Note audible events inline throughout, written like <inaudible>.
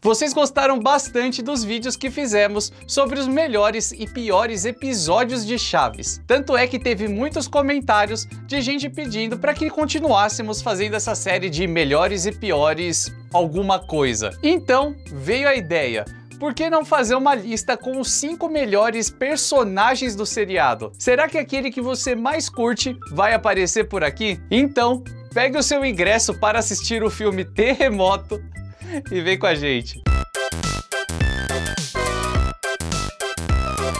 Vocês gostaram bastante dos vídeos que fizemos sobre os melhores e piores episódios de Chaves. Tanto é que teve muitos comentários de gente pedindo para que continuássemos fazendo essa série de melhores e piores alguma coisa. Então, veio a ideia por que não fazer uma lista com os cinco melhores personagens do seriado? Será que aquele que você mais curte vai aparecer por aqui? Então, pegue o seu ingresso para assistir o filme Terremoto <laughs> e vem com a gente.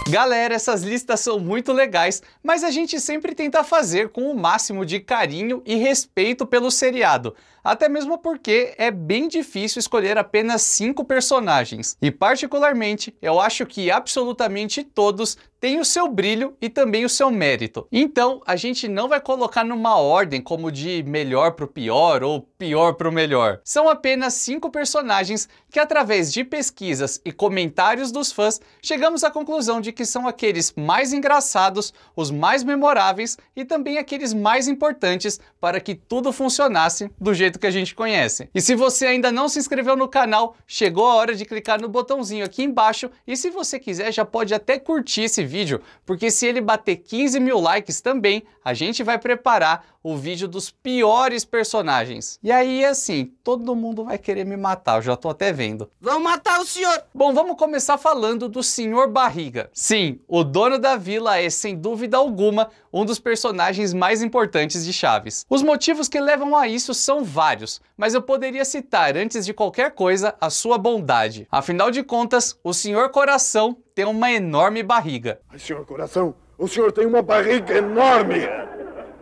Galera, essas listas são muito legais, mas a gente sempre tenta fazer com o máximo de carinho e respeito pelo seriado até mesmo porque é bem difícil escolher apenas cinco personagens. E particularmente, eu acho que absolutamente todos têm o seu brilho e também o seu mérito. Então, a gente não vai colocar numa ordem como de melhor pro pior ou pior pro melhor. São apenas cinco personagens que através de pesquisas e comentários dos fãs, chegamos à conclusão de que são aqueles mais engraçados, os mais memoráveis e também aqueles mais importantes para que tudo funcionasse do jeito jeito que a gente conhece. E se você ainda não se inscreveu no canal, chegou a hora de clicar no botãozinho aqui embaixo e se você quiser já pode até curtir esse vídeo, porque se ele bater 15 mil likes também, a gente vai preparar o vídeo dos piores personagens. E aí, assim, todo mundo vai querer me matar, eu já tô até vendo. Vão matar o senhor! Bom, vamos começar falando do Senhor Barriga. Sim, o dono da vila é, sem dúvida alguma, um dos personagens mais importantes de Chaves. Os motivos que levam a isso são vários, mas eu poderia citar, antes de qualquer coisa, a sua bondade. Afinal de contas, o Senhor Coração tem uma enorme barriga. senhor Coração, o senhor tem uma barriga enorme!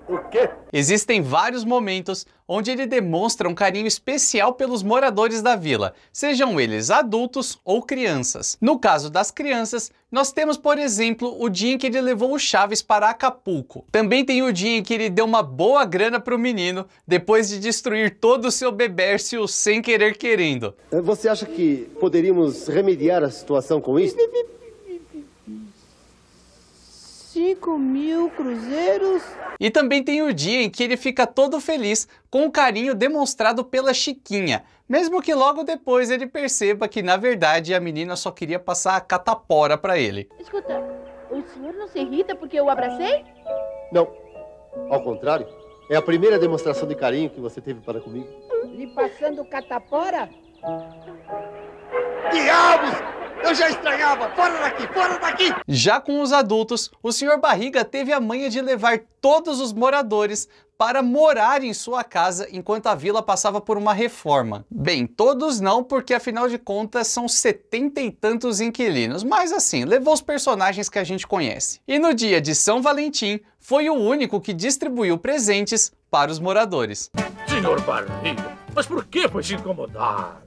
O quê? Existem vários momentos onde ele demonstra um carinho especial pelos moradores da vila, sejam eles adultos ou crianças. No caso das crianças, nós temos, por exemplo, o dia em que ele levou o Chaves para Acapulco. Também tem o dia em que ele deu uma boa grana para o menino depois de destruir todo o seu bebércio sem querer querendo. Você acha que poderíamos remediar a situação com isso? 5 mil cruzeiros. E também tem o dia em que ele fica todo feliz com o carinho demonstrado pela Chiquinha, mesmo que logo depois ele perceba que na verdade a menina só queria passar a catapora para ele. Escuta, o senhor não se irrita porque eu o abracei? Não, ao contrário, é a primeira demonstração de carinho que você teve para comigo. Lhe passando catapora? Diabos! Eu já estranhava! Fora daqui! Fora daqui! Já com os adultos, o senhor Barriga teve a manha de levar todos os moradores para morar em sua casa enquanto a vila passava por uma reforma. Bem, todos não, porque afinal de contas são setenta e tantos inquilinos, mas assim, levou os personagens que a gente conhece. E no dia de São Valentim, foi o único que distribuiu presentes para os moradores. Senhor Barriga, mas por que foi se incomodar?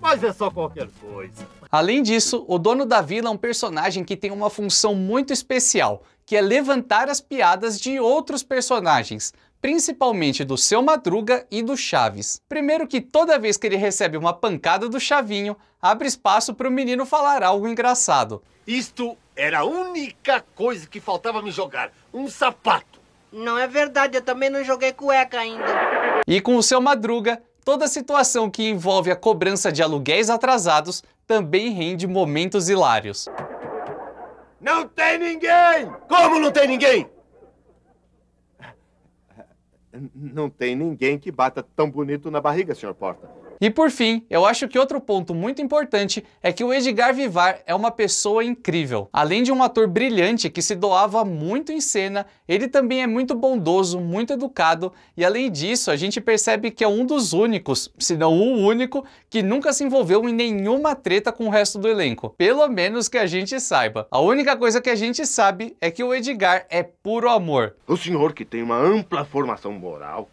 mas é só qualquer coisa. Além disso, o dono da vila é um personagem que tem uma função muito especial, que é levantar as piadas de outros personagens, principalmente do seu Madruga e do Chaves. Primeiro que toda vez que ele recebe uma pancada do Chavinho, abre espaço para o menino falar algo engraçado. Isto era a única coisa que faltava me jogar, um sapato. Não é verdade, eu também não joguei cueca ainda. E com o seu Madruga, Toda situação que envolve a cobrança de aluguéis atrasados também rende momentos hilários. Não tem ninguém! Como não tem ninguém? Não tem ninguém que bata tão bonito na barriga, senhor Porta. E por fim, eu acho que outro ponto muito importante é que o Edgar Vivar é uma pessoa incrível. Além de um ator brilhante que se doava muito em cena, ele também é muito bondoso, muito educado e além disso, a gente percebe que é um dos únicos, se não o único, que nunca se envolveu em nenhuma treta com o resto do elenco. Pelo menos que a gente saiba. A única coisa que a gente sabe é que o Edgar é puro amor. O senhor que tem uma ampla formação moral,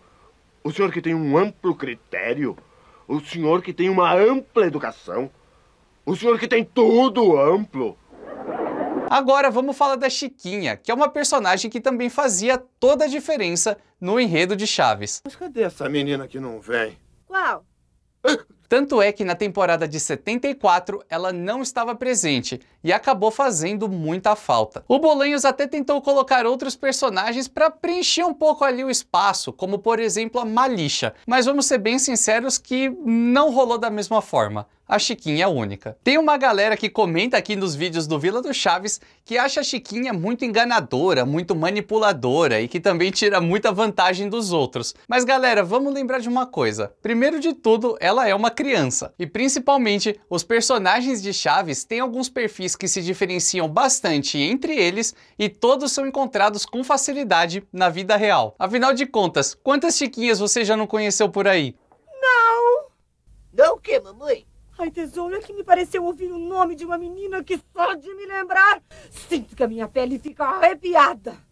o senhor que tem um amplo critério, o senhor que tem uma ampla educação. O senhor que tem tudo amplo. Agora vamos falar da Chiquinha, que é uma personagem que também fazia toda a diferença no enredo de Chaves. Mas cadê essa menina que não vem? Qual? Tanto é que na temporada de 74 ela não estava presente, e acabou fazendo muita falta. O Bolanhos até tentou colocar outros personagens para preencher um pouco ali o espaço, como por exemplo a Malicha, mas vamos ser bem sinceros que não rolou da mesma forma a Chiquinha é única. Tem uma galera que comenta aqui nos vídeos do Vila do Chaves que acha a Chiquinha muito enganadora, muito manipuladora e que também tira muita vantagem dos outros. Mas galera, vamos lembrar de uma coisa. Primeiro de tudo, ela é uma criança. E principalmente, os personagens de Chaves têm alguns perfis que se diferenciam bastante entre eles e todos são encontrados com facilidade na vida real. Afinal de contas, quantas chiquinhas você já não conheceu por aí? Não! Não o quê, mamãe? Ai, tesouro, é que me pareceu ouvir o nome de uma menina que só de me lembrar sinto que a minha pele fica arrepiada.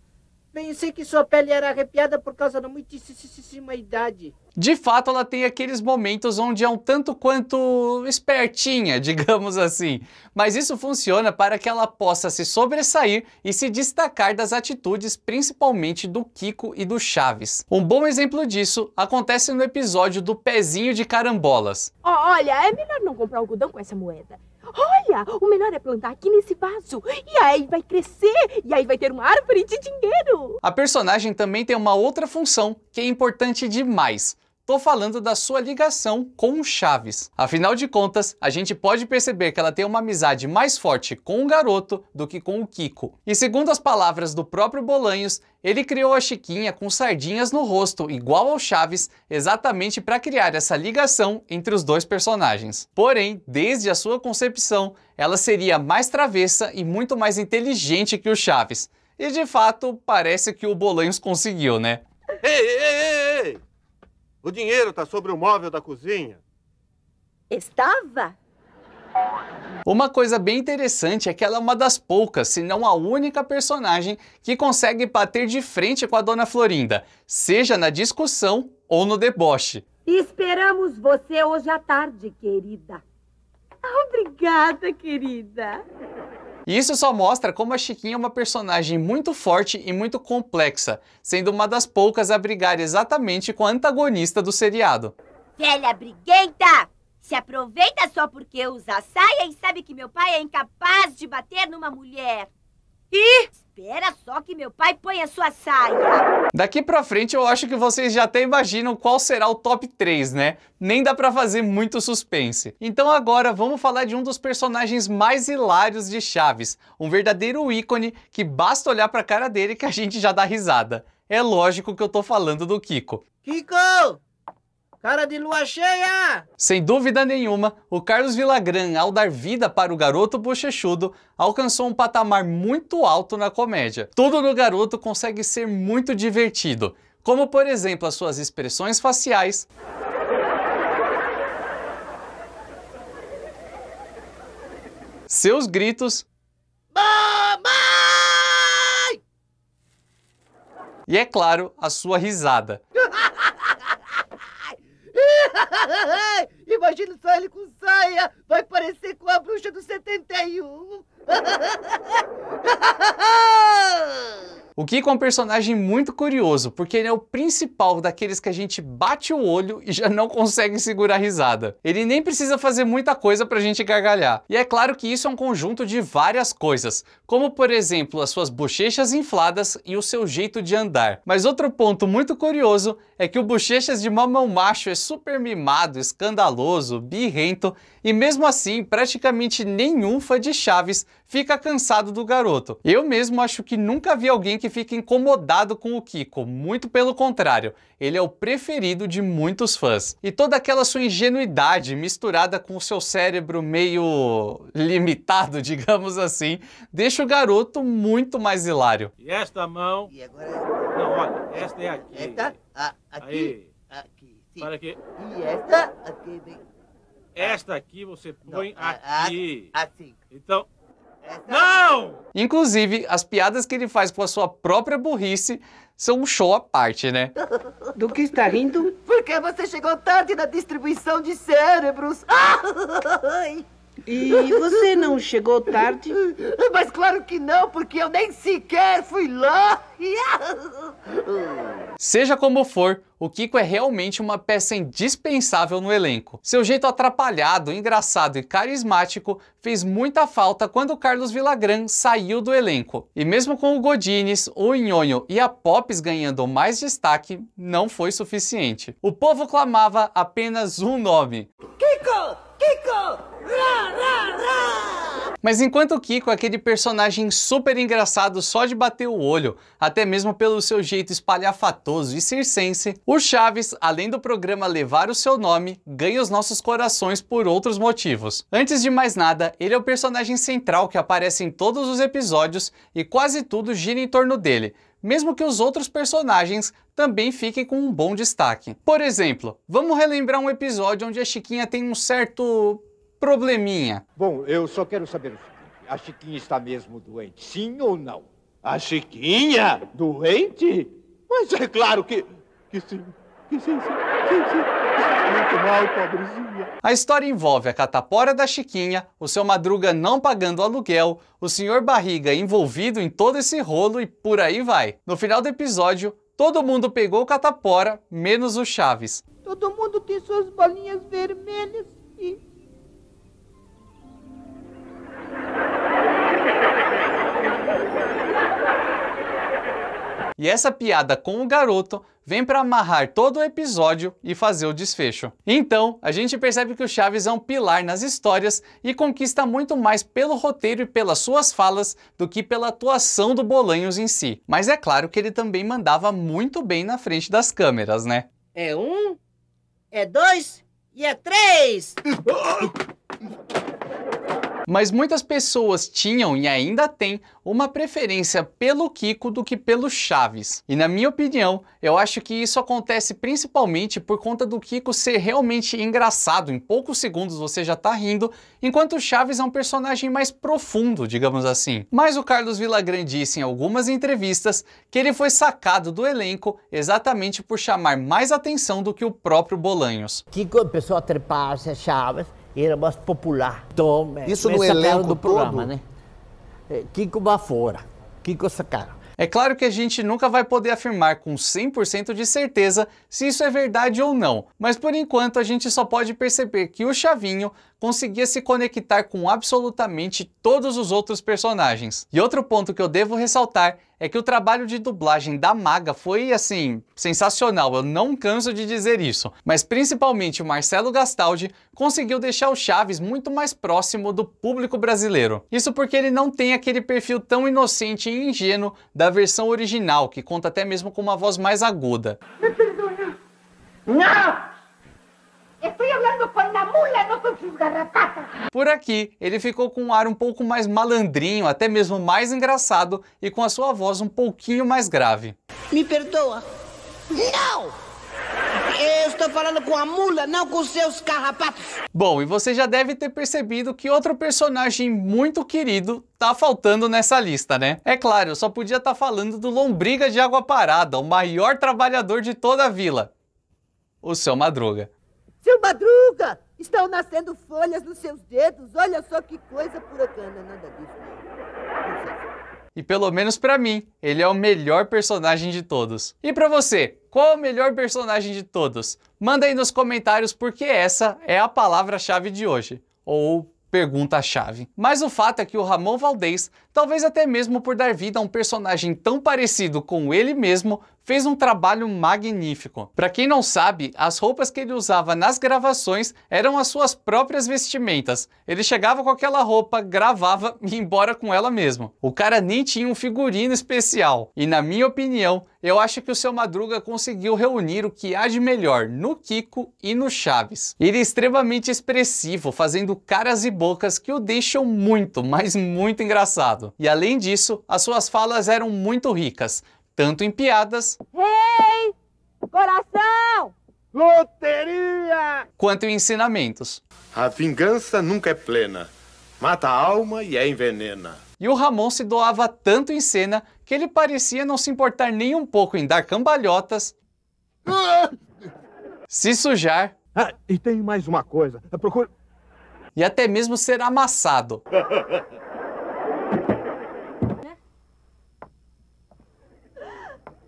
Pensei que sua pele era arrepiada por causa da muitíssima idade. De fato, ela tem aqueles momentos onde é um tanto quanto espertinha, <laughs> digamos assim. Mas isso funciona para que ela possa se sobressair e se destacar das atitudes, principalmente do Kiko e do Chaves. Um bom exemplo disso acontece no episódio do pezinho de carambolas. Oh, olha, é melhor não comprar algodão com essa moeda. Olha, o melhor é plantar aqui nesse vaso. E aí vai crescer, e aí vai ter uma árvore de dinheiro. A personagem também tem uma outra função que é importante demais. Tô falando da sua ligação com o Chaves. Afinal de contas, a gente pode perceber que ela tem uma amizade mais forte com o garoto do que com o Kiko. E segundo as palavras do próprio Bolanhos, ele criou a Chiquinha com sardinhas no rosto, igual ao Chaves, exatamente para criar essa ligação entre os dois personagens. Porém, desde a sua concepção, ela seria mais travessa e muito mais inteligente que o Chaves. E de fato, parece que o Bolanhos conseguiu, né? O dinheiro está sobre o móvel da cozinha. Estava? Uma coisa bem interessante é que ela é uma das poucas, se não a única personagem que consegue bater de frente com a Dona Florinda, seja na discussão ou no deboche. Esperamos você hoje à tarde, querida. Ah, obrigada, querida. E isso só mostra como a Chiquinha é uma personagem muito forte e muito complexa, sendo uma das poucas a brigar exatamente com a antagonista do seriado. Velha briguenta! Se aproveita só porque usa saia e sabe que meu pai é incapaz de bater numa mulher. E Espera só que meu pai põe a sua saia. Daqui pra frente eu acho que vocês já até imaginam qual será o top 3, né? Nem dá pra fazer muito suspense. Então agora vamos falar de um dos personagens mais hilários de Chaves, um verdadeiro ícone que basta olhar pra cara dele que a gente já dá risada. É lógico que eu tô falando do Kiko. Kiko! Cara de lua cheia! Sem dúvida nenhuma, o Carlos Villagrán, ao dar vida para o garoto bochechudo, alcançou um patamar muito alto na comédia. Tudo no garoto consegue ser muito divertido, como por exemplo as suas expressões faciais. seus gritos. Mamãe! E é claro, a sua risada. imagino só ele com saia. Vai parecer com a bruxa do 71. <laughs> <laughs> O Kiko é um personagem muito curioso, porque ele é o principal daqueles que a gente bate o olho e já não consegue segurar a risada. Ele nem precisa fazer muita coisa pra gente gargalhar. E é claro que isso é um conjunto de várias coisas, como por exemplo as suas bochechas infladas e o seu jeito de andar. Mas outro ponto muito curioso é que o Bochechas de Mamão Macho é super mimado, escandaloso, birrento e mesmo assim praticamente nenhum fã de Chaves fica cansado do garoto. Eu mesmo acho que nunca vi alguém que fica incomodado com o Kiko, muito pelo contrário, ele é o preferido de muitos fãs. E toda aquela sua ingenuidade misturada com o seu cérebro meio limitado, <laughs> digamos assim, deixa o garoto muito mais hilário. E esta mão. E agora? É Não, olha, esta é aqui. Esta? Ah, aqui? Aí. Aqui. Sim. Para aqui. E esta? Aqui. Esta aqui você põe Não, aqui. Assim. Então, não! Inclusive, as piadas que ele faz com a sua própria burrice são um show à parte, né? Do que está rindo? Porque você chegou tarde na distribuição de cérebros. <laughs> Ai! E você não chegou tarde? Mas claro que não, porque eu nem sequer fui lá. Seja como for, o Kiko é realmente uma peça indispensável no elenco. Seu jeito atrapalhado, engraçado e carismático fez muita falta quando Carlos Villagrán saiu do elenco. E mesmo com o Godines, o Nhonho e a Pops ganhando mais destaque, não foi suficiente. O povo clamava apenas um nome. Kiko! Kiko! Rá, rá, rá! Mas enquanto o Kiko é aquele personagem super engraçado só de bater o olho, até mesmo pelo seu jeito espalhafatoso e circense, o Chaves, além do programa levar o seu nome, ganha os nossos corações por outros motivos. Antes de mais nada, ele é o personagem central que aparece em todos os episódios e quase tudo gira em torno dele, mesmo que os outros personagens também fiquem com um bom destaque. Por exemplo, vamos relembrar um episódio onde a Chiquinha tem um certo probleminha. Bom, eu só quero saber o seguinte: a Chiquinha está mesmo doente, sim ou não? A Chiquinha? Doente? Mas é claro que. que sim. Que sim, sim, sim, sim. Muito mal, pobrezinha. A história envolve a catapora da Chiquinha, o seu Madruga não pagando aluguel, o senhor Barriga envolvido em todo esse rolo e por aí vai. No final do episódio, Todo mundo pegou o catapora, menos o Chaves. Todo mundo tem suas bolinhas vermelhas e E essa piada com o garoto vem para amarrar todo o episódio e fazer o desfecho. Então, a gente percebe que o Chaves é um pilar nas histórias e conquista muito mais pelo roteiro e pelas suas falas do que pela atuação do Bolanhos em si. Mas é claro que ele também mandava muito bem na frente das câmeras, né? É um, é dois e é três! <laughs> Mas muitas pessoas tinham e ainda têm uma preferência pelo Kiko do que pelo Chaves. E na minha opinião, eu acho que isso acontece principalmente por conta do Kiko ser realmente engraçado, em poucos segundos você já tá rindo, enquanto o Chaves é um personagem mais profundo, digamos assim. Mas o Carlos Villagrande disse em algumas entrevistas que ele foi sacado do elenco exatamente por chamar mais atenção do que o próprio Bolanhos. Kiko começou pessoa trepar Chaves era mais popular. Então, Isso me no é elenco do programa, todo? né? É, Kiko Bafora, Kiko cara. É claro que a gente nunca vai poder afirmar com 100% de certeza se isso é verdade ou não, mas por enquanto a gente só pode perceber que o Chavinho conseguia se conectar com absolutamente todos os outros personagens. E outro ponto que eu devo ressaltar é que o trabalho de dublagem da Maga foi, assim, sensacional, eu não canso de dizer isso. Mas principalmente o Marcelo Gastaldi conseguiu deixar o Chaves muito mais próximo do público brasileiro. Isso porque ele não tem aquele perfil tão inocente e ingênuo da versão original, que conta até mesmo com uma voz mais aguda. Me Não! Estou falando com a mula, não com seus Por aqui, ele ficou com um ar um pouco mais malandrinho, até mesmo mais engraçado e com a sua voz um pouquinho mais grave. Me perdoa? Não! Eu estou falando com a mula, não com seus carrapatos. Bom, e você já deve ter percebido que outro personagem muito querido tá faltando nessa lista, né? É claro, eu só podia estar tá falando do Lombriga de Água Parada, o maior trabalhador de toda a vila. O seu Madruga. Seu Madruga, estão nascendo folhas nos seus dedos. Olha só que coisa puracana, nada disso. Não. E pelo menos para mim, ele é o melhor personagem de todos. E para você, qual é o melhor personagem de todos? Manda aí nos comentários porque essa é a palavra-chave de hoje. Ou pergunta-chave. Mas o fato é que o Ramon Valdez, talvez até mesmo por dar vida a um personagem tão parecido com ele mesmo, fez um trabalho magnífico. Para quem não sabe, as roupas que ele usava nas gravações eram as suas próprias vestimentas. Ele chegava com aquela roupa, gravava <laughs> e ia embora com ela mesmo. O cara nem tinha um figurino especial. E na minha opinião, eu acho que o seu Madruga conseguiu reunir o que há de melhor no Kiko e no Chaves. Ele é extremamente expressivo, fazendo caras e bocas que o deixam muito, mas muito engraçado. E além disso, as suas falas eram muito ricas, tanto em piadas. Rei! Coração! Loteria! Quanto em ensinamentos. A vingança nunca é plena. Mata a alma e é envenena. E o Ramon se doava tanto em cena que ele parecia não se importar nem um pouco em dar cambalhotas, <laughs> se sujar. Ah, e tem mais uma coisa. Procura. E até mesmo ser amassado. <laughs>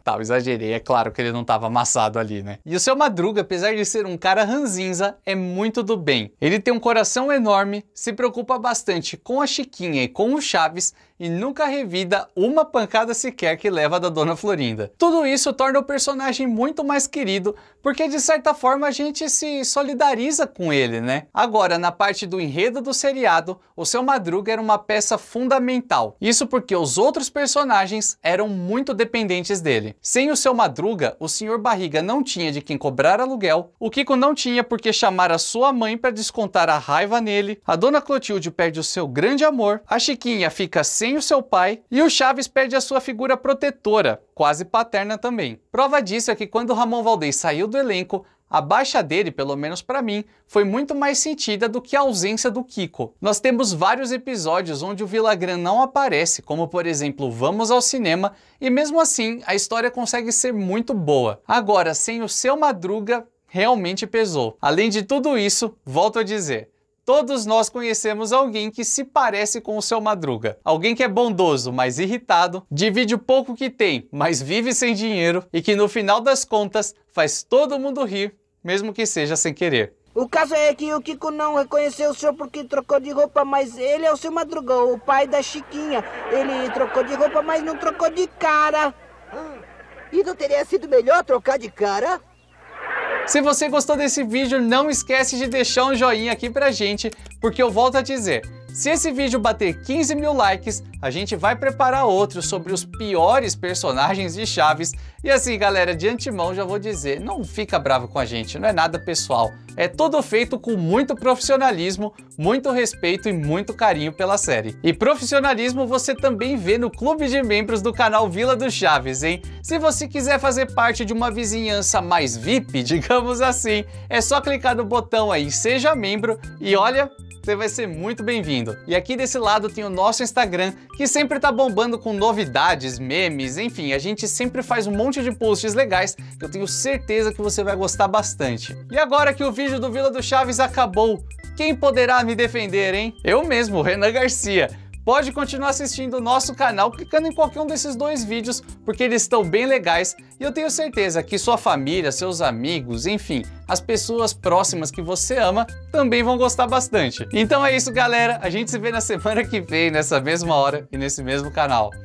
tal, exagerei, é claro que ele não estava amassado ali, né? E o seu Madruga, apesar de ser um cara ranzinza, é muito do bem. Ele tem um coração enorme, se preocupa bastante com a Chiquinha e com o Chaves e nunca revida uma pancada sequer que leva da Dona Florinda. Tudo isso torna o personagem muito mais querido, porque de certa forma a gente se solidariza com ele, né? Agora, na parte do enredo do seriado, o Seu Madruga era uma peça fundamental. Isso porque os outros personagens eram muito dependentes dele. Sem o Seu Madruga, o Senhor Barriga não tinha de quem cobrar aluguel, o Kiko não tinha por que chamar a sua mãe para descontar a raiva nele, a Dona Clotilde perde o seu grande amor, a Chiquinha fica sem sem o seu pai e o Chaves perde a sua figura protetora, quase paterna também. Prova disso é que quando Ramon Valdez saiu do elenco, a baixa dele, pelo menos para mim, foi muito mais sentida do que a ausência do Kiko. Nós temos vários episódios onde o Villagran não aparece, como por exemplo Vamos ao Cinema, e mesmo assim a história consegue ser muito boa. Agora, sem o seu Madruga, realmente pesou. Além de tudo isso, volto a dizer, Todos nós conhecemos alguém que se parece com o seu Madruga. Alguém que é bondoso, mas irritado, divide o pouco que tem, mas vive sem dinheiro e que no final das contas faz todo mundo rir, mesmo que seja sem querer. O caso é que o Kiko não reconheceu o senhor porque trocou de roupa, mas ele é o seu Madruga, o pai da Chiquinha. Ele trocou de roupa, mas não trocou de cara. E não teria sido melhor trocar de cara? Se você gostou desse vídeo, não esquece de deixar um joinha aqui pra gente, porque eu volto a dizer, se esse vídeo bater 15 mil likes, a gente vai preparar outro sobre os piores personagens de Chaves. E assim, galera, de antemão já vou dizer, não fica bravo com a gente, não é nada pessoal. É tudo feito com muito profissionalismo, muito respeito e muito carinho pela série. E profissionalismo você também vê no clube de membros do canal Vila do Chaves, hein? Se você quiser fazer parte de uma vizinhança mais VIP, <laughs> digamos assim, é só clicar no botão aí, seja membro, e olha, você vai ser muito bem-vindo. E aqui desse lado tem o nosso Instagram, que sempre tá bombando com novidades, memes, enfim, a gente sempre faz um monte de posts legais que eu tenho certeza que você vai gostar bastante. E agora que o vídeo do Vila do Chaves acabou, quem poderá me defender, hein? Eu mesmo, Renan Garcia pode continuar assistindo o nosso canal clicando em qualquer um desses dois vídeos, porque eles estão bem legais e eu tenho certeza que sua família, seus amigos, enfim, as pessoas próximas que você ama também vão gostar bastante. Então é isso, galera. A gente se vê na semana que vem, nessa mesma hora e nesse mesmo canal.